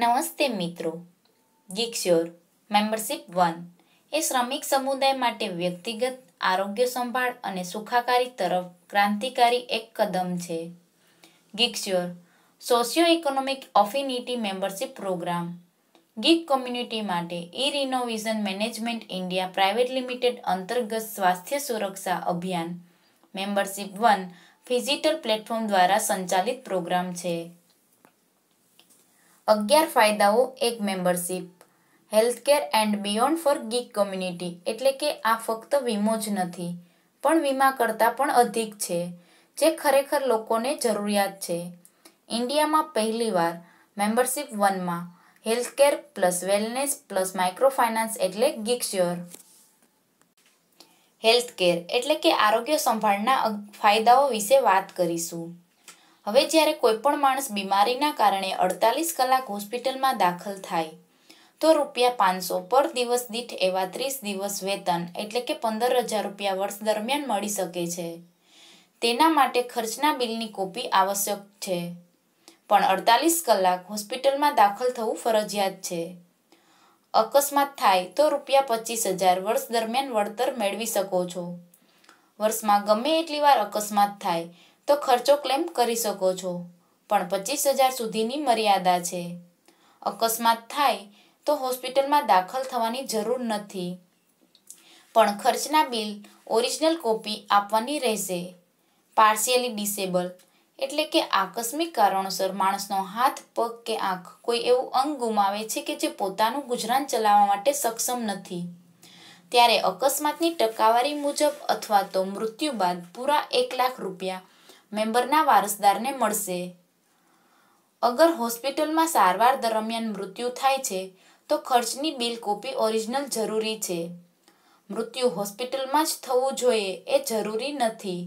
નમસ્તે મિત્રો ગિક્સ્યોર membership one એ શ્રમિક સમુદાય માટે વ્યક્તિગત આરોગ્ય સંભાળ અને સુખાકારી તરફ ક્રાંતિકારી એક કદમ છે Geeksure socio economic affinity membership program geek community માટે E Renovision management India private limited અંતર્ગત સ્વાસ્થ્ય સુરક્ષા અભિયાન મેમ્બરશિપ વન ફિઝિટલ પ્લેટફોર્મ દ્વારા સંચાલિત પ્રોગ્રામ છે અગિયાર ફાયદાઓ એક membership healthcare and beyond for geek community એટલે કે આ ફક્ત વીમો જ નથી પણ વીમા કરતાં પણ અધિક છે જે ખરેખર લોકોને જરૂરિયાત છે ઇન્ડિયામાં પહેલીવાર મેમ્બરશીપ વનમાં healthcare plus wellness plus micro finance એટલે ગીકશ્યોર હેલ્થકેર એટલે કે આરોગ્ય સંભાળના ફાયદાઓ વિશે વાત કરીશું હવે જ્યારે કોઈપણ માણસ બીમારીના કારણે અડતાલીસ કલાક હોસ્પિટલમાં દાખલ થાય તો રૂપિયા પાંચસો પર દિવસ દીઠ એવા ત્રીસ દિવસ વેતન એટલે કે પંદર હજાર રૂપિયા વર્ષ દરમિયાન મળી શકે છે તેના માટે ખર્ચના બિલની કોપી આવશ્યક છે પણ અડતાલીસ કલાક હોસ્પિટલમાં દાખલ થવું ફરજિયાત છે અકસ્માત થાય તો રૂપિયા પચીસ હજાર વર્ષ દરમિયાન વળતર મેળવી શકો છો વર્ષમાં ગમે એટલી વાર અકસ્માત થાય તો ખર્ચો ક્લેમ કરી શકો છો પણ પચીસ હજાર સુધીની મર્યાદા છે અકસ્માત થાય તો હોસ્પિટલમાં દાખલ થવાની જરૂર નથી પણ ખર્ચના બિલ ઓરિજિનલ કોપી આપવાની રહેશે પાર્શિયલી ડિસેબલ એટલે કે આકસ્મિક કારણોસર માણસનો હાથ પગ કે આંખ કોઈ એવું અંગ ગુમાવે છે કે જે પોતાનું ગુજરાન ચલાવવા માટે સક્ષમ નથી ત્યારે અકસ્માતની ટકાવારી મુજબ અથવા તો મૃત્યુ બાદ પૂરા એક લાખ રૂપિયા મેમ્બરના વારસદારને મળશે અગર હોસ્પિટલમાં સારવાર દરમિયાન મૃત્યુ થાય છે તો ખર્ચની બિલ કોપી ઓરિજિનલ જરૂરી છે મૃત્યુ હોસ્પિટલમાં જ થવું જોઈએ એ જરૂરી નથી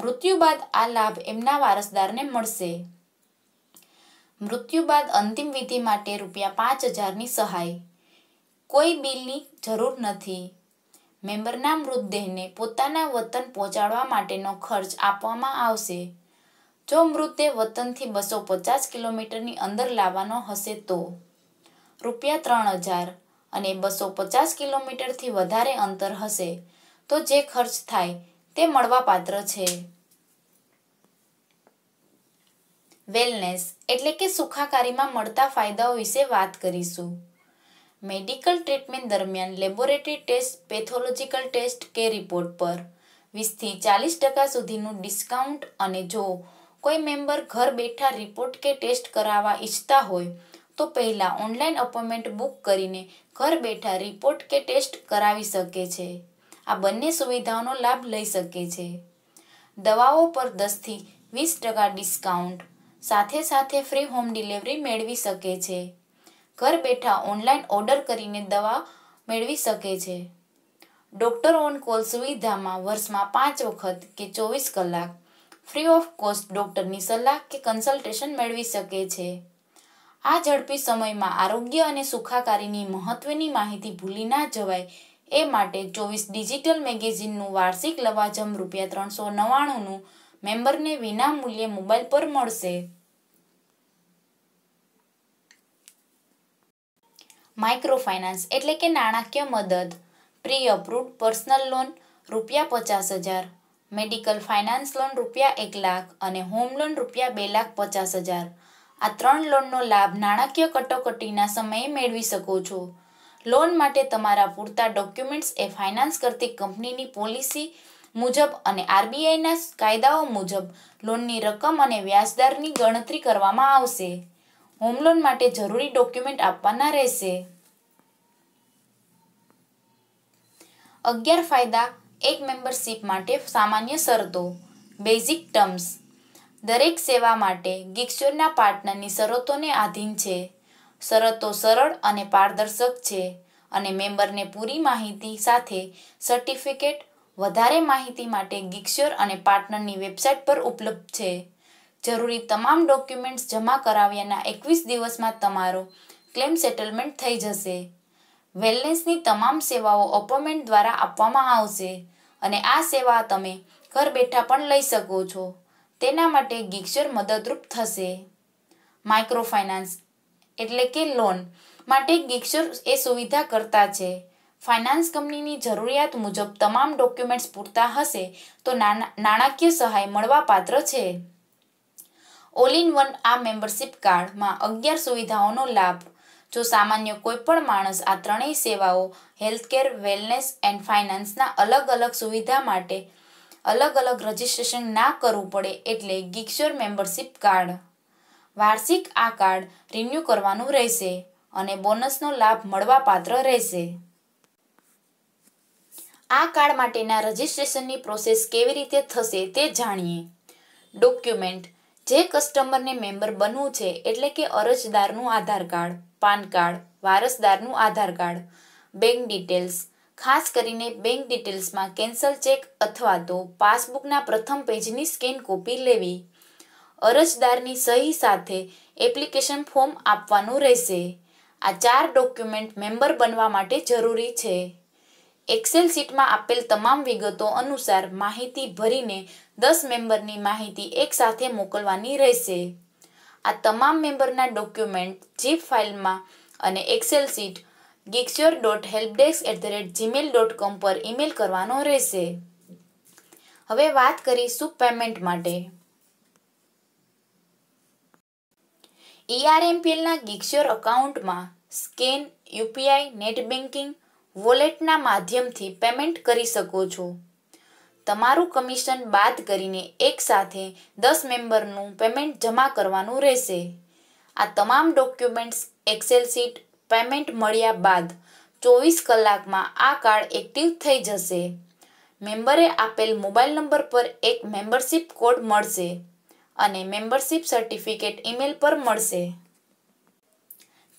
મૃત્યુ બાદ આ લાભ એમના વારસદારને મળશે મૃત્યુ બાદ અંતિમ વિધિ માટે રૂપિયા પાંચ હજારની સહાય કોઈ બિલની જરૂર નથી મેમ્બરના મૃતદેહને પોતાના વતન પહોંચાડવા માટેનો ખર્ચ આપવામાં આવશે જો મૃતદેહ વતનથી બસો પચાસ કિલોમીટરની અંદર લાવવાનો હશે તો રૂપિયા ત્રણ હજાર અને બસો પચાસ કિલોમીટરથી વધારે અંતર હશે તો જે ખર્ચ થાય તે મળવાપાત્ર છે વેલનેસ એટલે કે સુખાકારીમાં મળતા ફાયદાઓ વિશે વાત કરીશું મેડિકલ ટ્રીટમેન્ટ દરમિયાન લેબોરેટરી ટેસ્ટ પેથોલોજીકલ ટેસ્ટ કે રિપોર્ટ પર વીસથી ચાલીસ ટકા સુધીનું ડિસ્કાઉન્ટ અને જો કોઈ મેમ્બર ઘર બેઠા રિપોર્ટ કે ટેસ્ટ કરાવવા ઈચ્છતા હોય તો પહેલાં ઓનલાઈન અપોઇન્ટમેન્ટ બુક કરીને ઘર બેઠા રિપોર્ટ કે ટેસ્ટ કરાવી શકે છે આ બંને સુવિધાઓનો લાભ લઈ શકે છે દવાઓ પર દસથી વીસ ટકા ડિસ્કાઉન્ટ સાથે સાથે ફ્રી હોમ ડિલિવરી મેળવી શકે છે ઘર બેઠા ઓનલાઈન ઓર્ડર કરીને દવા મેળવી શકે છે ડોક્ટર ઓન કોલ સુવિધામાં વર્ષમાં પાંચ વખત કે ચોવીસ કલાક ફ્રી ઓફ કોસ્ટ ડોક્ટરની સલાહ કે કન્સલ્ટેશન મેળવી શકે છે આ ઝડપી સમયમાં આરોગ્ય અને સુખાકારીની મહત્વની માહિતી ભૂલી ના જવાય એ માટે ચોવીસ ડિજિટલ મેગેઝિનનું વાર્ષિક લવાજમ રૂપિયા ત્રણસો નવ્વાણુંનું મેમ્બરને વિનામૂલ્યે મોબાઈલ પર મળશે માઇક્રોફાઇનાન્સ એટલે કે નાણાકીય મદદ પ્રી અપ્રુવ્ડ પર્સનલ લોન રૂપિયા પચાસ હજાર મેડિકલ ફાઇનાન્સ લોન રૂપિયા એક લાખ અને હોમ લોન રૂપિયા બે લાખ પચાસ હજાર આ ત્રણ લોનનો લાભ નાણાકીય કટોકટીના સમયે મેળવી શકો છો લોન માટે તમારા પૂરતા ડોક્યુમેન્ટ્સ એ ફાઇનાન્સ કરતી કંપનીની પોલિસી મુજબ અને આરબીઆઈના કાયદાઓ મુજબ લોનની રકમ અને વ્યાજદરની ગણતરી કરવામાં આવશે હોમ લોન માટે જરૂરી ડોક્યુમેન્ટ આપવાના રહેશે અગિયાર ફાયદા એક મેમ્બરશીપ માટે સામાન્ય શરતો બેઝિક ટર્મ્સ દરેક સેવા માટે ગિક્સ્યોરના પાર્ટનરની શરતોને આધીન છે શરતો સરળ અને પારદર્શક છે અને મેમ્બરને પૂરી માહિતી સાથે સર્ટિફિકેટ વધારે માહિતી માટે ગિક્સ્યોર અને પાર્ટનરની વેબસાઇટ પર ઉપલબ્ધ છે જરૂરી તમામ ડોક્યુમેન્ટ્સ જમા કરાવ્યાના એકવીસ દિવસમાં તમારો ક્લેમ સેટલમેન્ટ થઈ જશે વેલનેસની તમામ સેવાઓ અપોઇન્ટમેન્ટ દ્વારા આપવામાં આવશે અને આ સેવા તમે ઘર બેઠા પણ લઈ શકો છો તેના માટે ગિક્સર મદદરૂપ થશે માઇક્રો ફાઇનાન્સ એટલે કે લોન માટે ગિક્સર એ સુવિધા કરતા છે ફાઇનાન્સ કંપનીની જરૂરિયાત મુજબ તમામ ડોક્યુમેન્ટ્સ પૂરતા હશે તો નાણાકીય સહાય મળવા પાત્ર છે ઓલ ઇન વન આ મેમ્બરશિપ કાર્ડમાં અગિયાર સુવિધાઓનો લાભ જો સામાન્ય કોઈપણ માણસ આ ત્રણેય સેવાઓ હેલ્થકેર વેલનેસ એન્ડ ફાઇનાન્સના અલગ અલગ સુવિધા માટે અલગ અલગ રજિસ્ટ્રેશન ના કરવું પડે એટલે ગિક્સ્યોર મેમ્બરશિપ કાર્ડ વાર્ષિક આ કાર્ડ રિન્યૂ કરવાનું રહેશે અને બોનસનો લાભ મળવાપાત્ર રહેશે આ કાર્ડ માટેના રજિસ્ટ્રેશનની પ્રોસેસ કેવી રીતે થશે તે જાણીએ ડોક્યુમેન્ટ જે કસ્ટમરને મેમ્બર બનવું છે એટલે કે અરજદારનું આધાર કાર્ડ પાન કાર્ડ વારસદારનું આધાર કાર્ડ બેંક ડિટેલ્સ ખાસ કરીને બેંક ડિટેલ્સમાં કેન્સલ ચેક અથવા તો પાસબુકના પ્રથમ પેજની સ્કેન કોપી લેવી અરજદારની સહી સાથે એપ્લિકેશન ફોર્મ આપવાનું રહેશે આ ચાર ડોક્યુમેન્ટ મેમ્બર બનવા માટે જરૂરી છે એક્સેલ શીટમાં આપેલ તમામ વિગતો અનુસાર માહિતી ભરીને દસ મેમ્બરની માહિતી એકસાથે મોકલવાની રહેશે આ તમામ મેમ્બરના ડોક્યુમેન્ટ જીપ ફાઇલમાં અને excel sheet Geeksure dot helpdesk at the rate Gmail dot com પર ઈમેલ કરવાનો રહેશે હવે વાત કરી કરીશું પેમેન્ટ માટે ઈઆરએમપીએલના ગિક્સ્યોર અકાઉન્ટમાં સ્કેન યુપીઆઈ નેટ બેન્કિંગ વોલેટના માધ્યમથી પેમેન્ટ કરી શકો છો તમારું કમિશન બાદ કરીને એકસાથે દસ મેમ્બરનું પેમેન્ટ જમા કરવાનું રહેશે આ તમામ ડોક્યુમેન્ટ્સ એક્સેલ શીટ પેમેન્ટ મળ્યા બાદ ચોવીસ કલાકમાં આ કાર્ડ એક્ટિવ થઈ જશે મેમ્બરે આપેલ મોબાઈલ નંબર પર એક મેમ્બરશીપ કોડ મળશે અને મેમ્બરશિપ સર્ટિફિકેટ ઈમેલ પર મળશે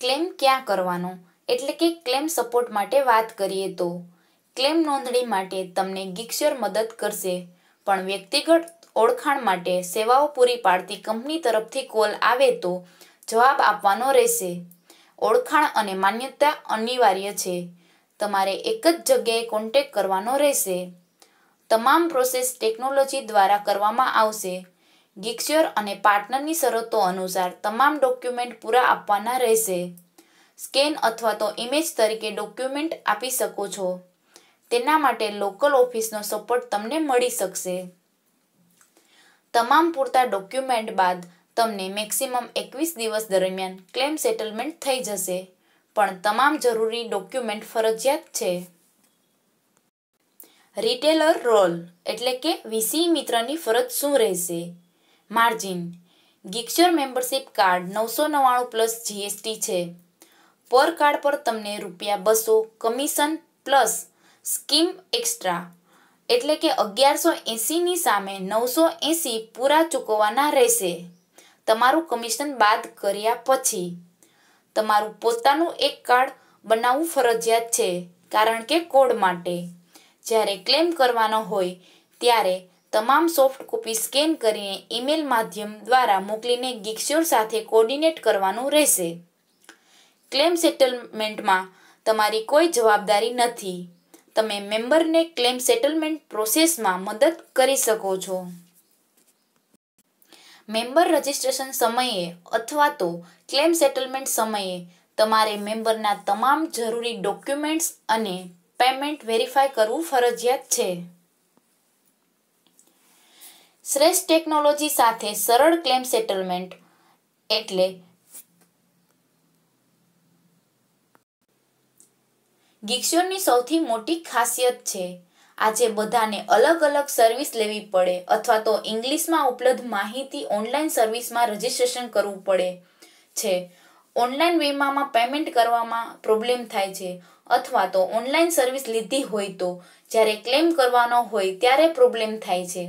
ક્લેમ ક્યાં કરવાનો એટલે કે ક્લેમ સપોર્ટ માટે વાત કરીએ તો ક્લેમ નોંધણી માટે તમને ગિક્સ્યોર મદદ કરશે પણ વ્યક્તિગત ઓળખાણ માટે સેવાઓ પૂરી પાડતી કંપની તરફથી કોલ આવે તો જવાબ આપવાનો રહેશે ઓળખાણ અને માન્યતા અનિવાર્ય છે તમારે એક જ જગ્યાએ કોન્ટેક કરવાનો રહેશે તમામ પ્રોસેસ ટેકનોલોજી દ્વારા કરવામાં આવશે ગિક્સ્યોર અને પાર્ટનરની શરતો અનુસાર તમામ ડોક્યુમેન્ટ પૂરા આપવાના રહેશે સ્કેન અથવા તો ઇમેજ તરીકે ડોક્યુમેન્ટ આપી શકો છો તેના માટે લોકલ ઓફિસનો સપોર્ટ તમને મળી શકશે તમામ પૂરતા ડોક્યુમેન્ટ બાદ તમને મેક્સિમમ એકવીસ દિવસ દરમિયાન ક્લેમ સેટલમેન્ટ થઈ જશે પણ તમામ જરૂરી ડોક્યુમેન્ટ ફરજિયાત છે રિટેલર રોલ એટલે કે વીસી મિત્રની ફરજ શું રહેશે માર્જિન ગિક્ચર મેમ્બરશીપ કાર્ડ નવસો નવ્વાણું પ્લસ જીએસટી છે પર કાર્ડ પર તમને રૂપિયા બસો કમિશન પ્લસ સ્કીમ એક્સ્ટ્રા એટલે કે અગિયારસો એંસીની સામે નવસો એંસી પૂરા ચૂકવવાના રહેશે તમારું કમિશન બાદ કર્યા પછી તમારું પોતાનું એક કાર્ડ બનાવવું ફરજિયાત છે કારણ કે કોડ માટે જ્યારે ક્લેમ કરવાનો હોય ત્યારે તમામ સોફ્ટ કોપી સ્કેન કરીને ઈમેલ માધ્યમ દ્વારા મોકલીને ગિક્સ્યોર સાથે કોર્ડિનેટ કરવાનું રહેશે ક્લેમ સેટલમેન્ટમાં તમારી કોઈ જવાબદારી નથી તમે મેમ્બરને ક્લેમ સેટલમેન્ટ પ્રોસેસમાં મદદ કરી શકો છો મેમ્બર રજિસ્ટ્રેશન સમયે અથવા તો ક્લેમ સેટલમેન્ટ સમયે તમારે મેમ્બરના તમામ જરૂરી ડોક્યુમેન્ટ્સ અને પેમેન્ટ વેરીફાઈ કરવું ફરજિયાત છે શ્રેષ્ઠ ટેકનોલોજી સાથે સરળ ક્લેમ સેટલમેન્ટ એટલે ગિક્સોનની સૌથી મોટી ખાસિયત છે આજે બધાને અલગ અલગ સર્વિસ લેવી પડે અથવા તો ઇંગ્લિશમાં ઉપલબ્ધ માહિતી ઓનલાઈન સર્વિસમાં રજીસ્ટ્રેશન કરવું પડે છે ઓનલાઈન વીમામાં પેમેન્ટ કરવામાં પ્રોબ્લેમ થાય છે અથવા તો ઓનલાઈન સર્વિસ લીધી હોય તો જ્યારે ક્લેમ કરવાનો હોય ત્યારે પ્રોબ્લેમ થાય છે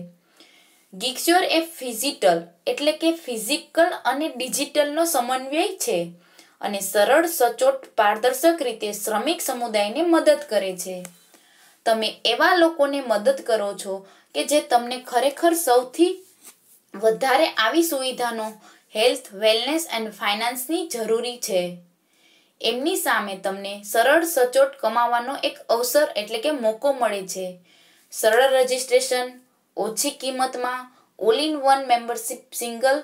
ગિક્સ્યોર એ ફિઝિટલ એટલે કે ફિઝિકલ અને ડિજિટલનો સમન્વય છે અને સરળ સચોટ પારદર્શક રીતે શ્રમિક સમુદાયને મદદ કરે છે તમે એવા લોકોને મદદ કરો છો કે જે તમને ખરેખર સૌથી વધારે આવી સુવિધાનો હેલ્થ વેલનેસ એન્ડ ફાઇનાન્સની જરૂરી છે એમની સામે તમને સરળ સચોટ કમાવાનો એક અવસર એટલે કે મોકો મળે છે સરળ રજિસ્ટ્રેશન ઓછી કિંમતમાં all in one membership single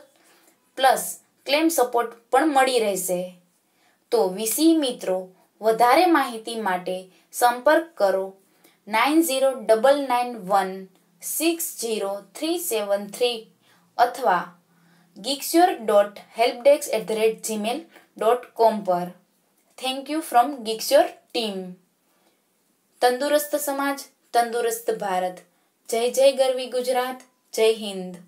plus claim support પણ મળી રહેશે તો વીસી મિત્રો વધારે માહિતી માટે સંપર્ક કરો nine zero double nine one six zero three seven three અથવા Geeksure dot helpdesk at the rate Gmail dot com પર thank you from Geeksure team તંદુરસ્ત સમાજ તંદુરસ્ત ભારત જય જય ગરવી ગુજરાત જય હિન્દ